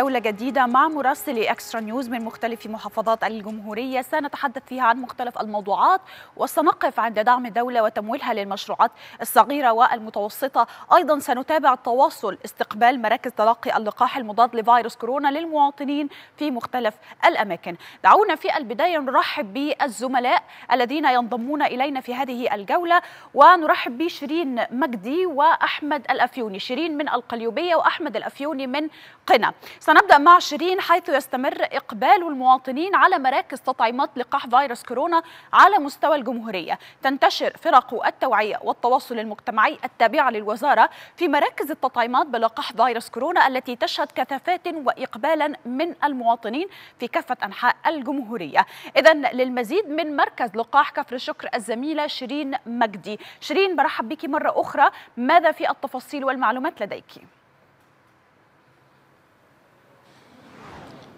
جولة جديدة مع مراسلي اكسترا نيوز من مختلف محافظات الجمهورية سنتحدث فيها عن مختلف الموضوعات وسنقف عند دعم الدولة وتمويلها للمشروعات الصغيرة والمتوسطة أيضا سنتابع تواصل استقبال مراكز تلقي اللقاح المضاد لفيروس كورونا للمواطنين في مختلف الأماكن دعونا في البداية نرحب بالزملاء الذين ينضمون إلينا في هذه الجولة ونرحب بشيرين مجدي وأحمد الأفيوني شيرين من القليوبية وأحمد الأفيوني من قنا سنبدأ مع شيرين حيث يستمر إقبال المواطنين على مراكز تطعيمات لقاح فيروس كورونا على مستوى الجمهورية تنتشر فرق التوعية والتواصل المجتمعي التابعة للوزارة في مراكز التطعيمات بلقاح فيروس كورونا التي تشهد كثافات وإقبالا من المواطنين في كافة أنحاء الجمهورية إذا للمزيد من مركز لقاح كفر الشكر الزميلة شيرين مجدي شيرين برحب بك مرة أخرى ماذا في التفاصيل والمعلومات لديك؟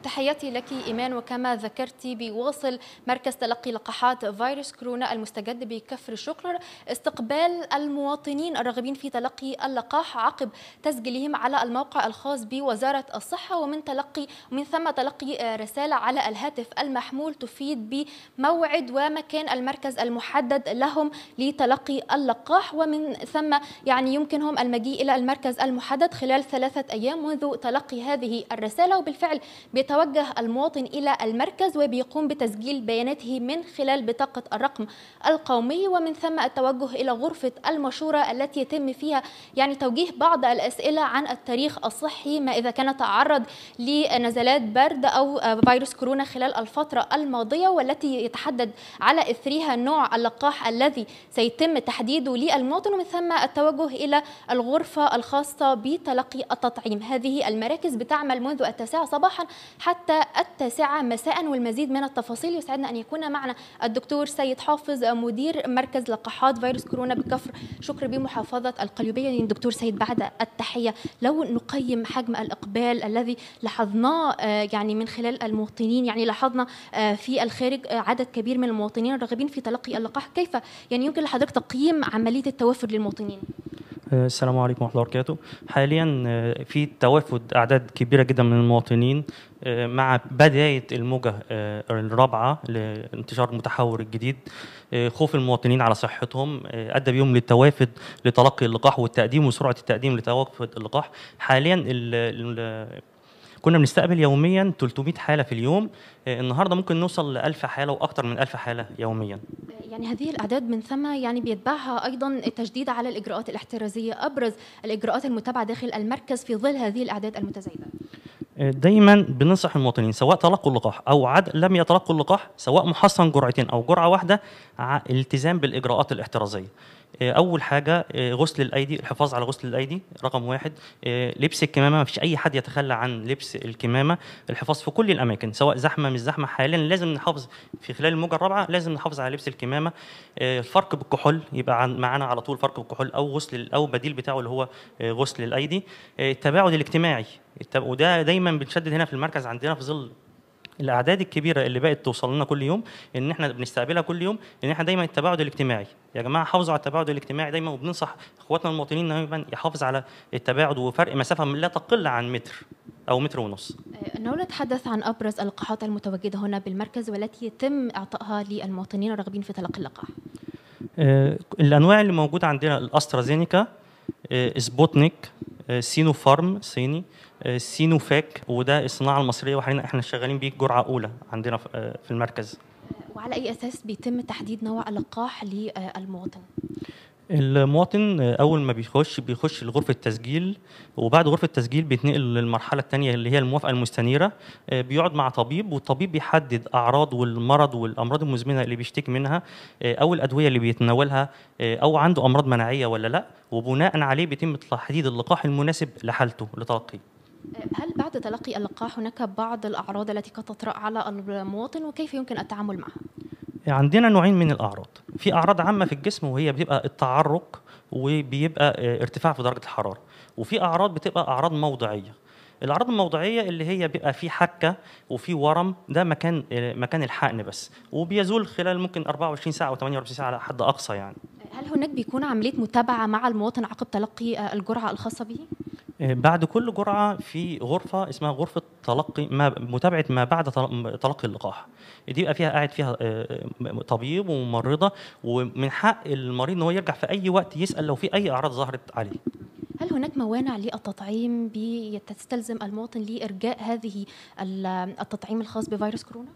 تحياتي لك إيمان وكما ذكرت بيواصل مركز تلقي لقاحات فيروس كورونا المستجد بكفر شكر استقبال المواطنين الراغبين في تلقي اللقاح عقب تسجيلهم على الموقع الخاص بوزارة الصحة ومن تلقي ومن ثم تلقي آه، رسالة على الهاتف المحمول تفيد بموعد ومكان المركز المحدد لهم لتلقي اللقاح ومن ثم يعني يمكنهم المجيء إلى المركز المحدد خلال ثلاثة أيام منذ تلقي هذه الرسالة وبالفعل بيتم يتوجه المواطن إلى المركز وبيقوم بتسجيل بياناته من خلال بطاقة الرقم القومي ومن ثم التوجه إلى غرفة المشورة التي يتم فيها يعني توجيه بعض الأسئلة عن التاريخ الصحي ما إذا كان تعرض لنزلات برد أو فيروس كورونا خلال الفترة الماضية والتي يتحدد على إثرها نوع اللقاح الذي سيتم تحديده للمواطن ومن ثم التوجه إلى الغرفة الخاصة بتلقي التطعيم هذه المراكز بتعمل منذ التاسعة صباحا حتى التاسعة مساء والمزيد من التفاصيل يسعدنا أن يكون معنا الدكتور سيد حافظ مدير مركز لقاحات فيروس كورونا بكفر شكر بمحافظة القليوبية دكتور سيد بعد التحية لو نقيم حجم الإقبال الذي لاحظناه آه، يعني من خلال المواطنين يعني لاحظنا آه، في الخارج عدد كبير من المواطنين الراغبين في تلقي اللقاح كيف يعني يمكن لحضرتك تقييم عملية التوافر للمواطنين آه، السلام عليكم ورحمه الله وبركاته حاليا آه، في توافد اعداد كبيره جدا من المواطنين آه، مع بدايه الموجه الرابعه لانتشار المتحور الجديد خوف المواطنين على صحتهم ادى بيهم للتوافد لتلقي اللقاح والتقديم وسرعه التقديم لتوافد اللقاح حاليا كنا بنستقبل يوميا 300 حاله في اليوم آه، النهارده ممكن نوصل ل 1000 حاله واكثر من 1000 حاله يوميا يعني هذه الاعداد من ثم يعني بيتبعها ايضا التشديد على الاجراءات الاحترازيه ابرز الاجراءات المتبعه داخل المركز في ظل هذه الاعداد المتزايده دايما بننصح المواطنين سواء تلقوا اللقاح او عد لم يتلقوا اللقاح سواء محصن جرعتين او جرعه واحده التزام بالاجراءات الاحترازيه آه، اول حاجه آه، غسل الايدي الحفاظ على غسل الايدي رقم واحد آه، لبس الكمامه ما فيش اي حد يتخلى عن لبس الكمامه الحفاظ في كل الاماكن سواء زحمه مش زحمه حاليا لازم نحافظ في خلال الموجه الرابعه لازم نحافظ على لبس الكمامه الفرق بالكحول يبقى معانا على طول فرق بالكحول او غسل او بديل بتاعه اللي هو غسل الايدي التباعد الاجتماعي وده دايما بنشدد هنا في المركز عندنا في ظل الاعداد الكبيره اللي بقت توصل لنا كل يوم ان احنا بنستقبلها كل يوم ان احنا دايما التباعد الاجتماعي يا جماعه حافظوا على التباعد الاجتماعي دايما وبننصح اخواتنا المواطنين دايما يحافظ على التباعد وفرق مسافه لا تقل عن متر او متر ونص أه، نحن نتحدث عن ابرز اللقاحات المتواجده هنا بالمركز والتي يتم اعطائها للمواطنين الراغبين في تلقي اللقاح أه، الانواع اللي موجوده عندنا الاسترازينيكا أه، سبوتنيك سينوفارم صيني آه، سينوفاك وده الصناعه المصريه وحاليا احنا شغالين بيه جرعه اولى عندنا آه، في المركز وعلى اي اساس بيتم تحديد نوع اللقاح للمواطن المواطن آه، اول ما بيخش بيخش لغرفه التسجيل وبعد غرفه التسجيل بيتنقل للمرحله الثانيه اللي هي الموافقه المستنيره بيقعد مع طبيب والطبيب بيحدد اعراض والمرض والامراض المزمنه اللي بيشتكي منها او الادويه اللي بيتناولها او عنده امراض مناعيه ولا لا وبناء عليه بيتم تحديد اللقاح المناسب لحالته لتلقيه هل بعد تلقي اللقاح هناك بعض الأعراض التي قد تطرأ على المواطن وكيف يمكن التعامل معها؟ يعني عندنا نوعين من الأعراض في أعراض عامة في الجسم وهي بتبقى التعرق وبيبقى ارتفاع في درجة الحرارة وفي أعراض بتبقى أعراض موضعية الاعراض الموضعيه اللي هي بيبقى في حكه وفي ورم ده مكان مكان الحقن بس وبيزول خلال ممكن 24 ساعه او 48 ساعه على حد اقصى يعني هل هناك بيكون عمليه متابعه مع المواطن عقب تلقي الجرعه الخاصه به آه، بعد كل جرعه في غرفه اسمها غرفه تلقي ما متابعه ما بعد تلقي اللقاح دي بقى فيها قاعد فيها آه، آه، طبيب وممرضه ومن حق المريض ان هو يرجع في اي وقت يسال لو في اي اعراض ظهرت عليه هل هناك موانع للتطعيم بتستلزم المواطن لارجاء هذه التطعيم الخاص بفيروس كورونا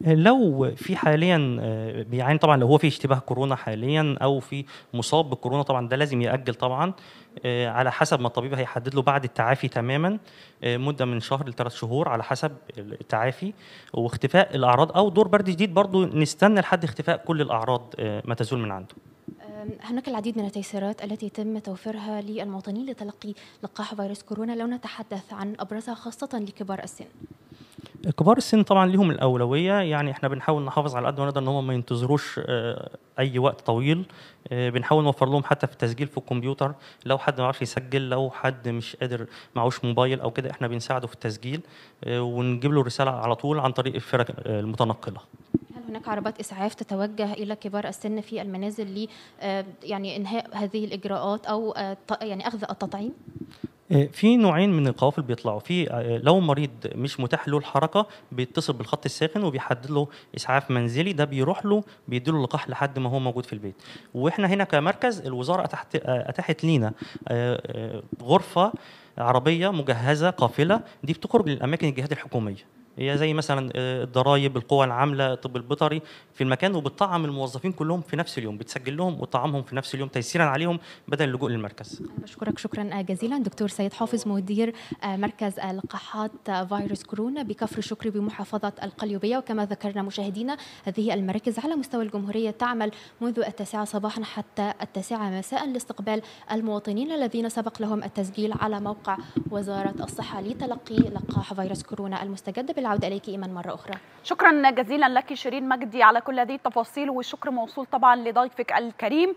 لو في حاليا آه، يعني طبعا لو هو في اشتباه كورونا حاليا او في مصاب بكورونا طبعا ده لازم ياجل طبعا آه، على حسب ما الطبيب هيحدد له بعد التعافي تماما آه، مده من شهر لثلاث شهور على حسب التعافي واختفاء الاعراض او دور برد جديد برضه نستنى لحد اختفاء كل الاعراض ما تزول من عنده هناك العديد من التيسيرات التي يتم توفيرها للمواطنين لتلقي لقاح فيروس كورونا لو نتحدث عن ابرزها خاصه لكبار السن كبار السن طبعا ليهم الاولويه يعني احنا بنحاول نحافظ على قد ما نقدر ان هم ما ينتظروش آه، اي وقت طويل آه، بنحاول نوفر لهم حتى في التسجيل في الكمبيوتر لو حد ما يعرفش يسجل لو حد مش قادر معهوش موبايل او كده احنا بنساعده في التسجيل آه، ونجيب له الرساله على طول عن طريق الفرق المتنقله هل هناك عربات اسعاف تتوجه الى كبار السن في المنازل ل يعني انهاء هذه الاجراءات او يعني اخذ التطعيم آه، في نوعين من القوافل بيطلعوا في آه، لو مريض مش متاح له الحركه بيتصل بالخط الساخن وبيحدد له اسعاف منزلي ده بيروح له بيدي له لقاح لحد ما هو موجود في البيت واحنا هنا كمركز الوزاره أتحت آه، اتاحت لينا غرفه عربيه مجهزه قافله دي بتخرج للاماكن الجهات الحكوميه هي زي مثلا آه، الضرايب القوى العامله الطب البيطري في المكان وبتطعم الموظفين كلهم في نفس اليوم بتسجل لهم وتطعمهم في نفس اليوم تيسيرا عليهم بدل اللجوء للمركز بشكرك شكرا جزيلا دكتور سيد حافظ مدير آه، مركز لقاحات فيروس كورونا بكفر شكري بمحافظه القليوبيه وكما ذكرنا مشاهدينا هذه المراكز على مستوى الجمهوريه تعمل منذ التاسعه صباحا حتى التاسعه مساء لاستقبال المواطنين الذين سبق لهم التسجيل على موقع وزاره الصحه لتلقي لقاح فيروس كورونا المستجد بالعوده اليك ايمان مره اخرى شكرا جزيلا لك شيرين مجدي على كل هذه التفاصيل والشكر موصول طبعا لضيفك الكريم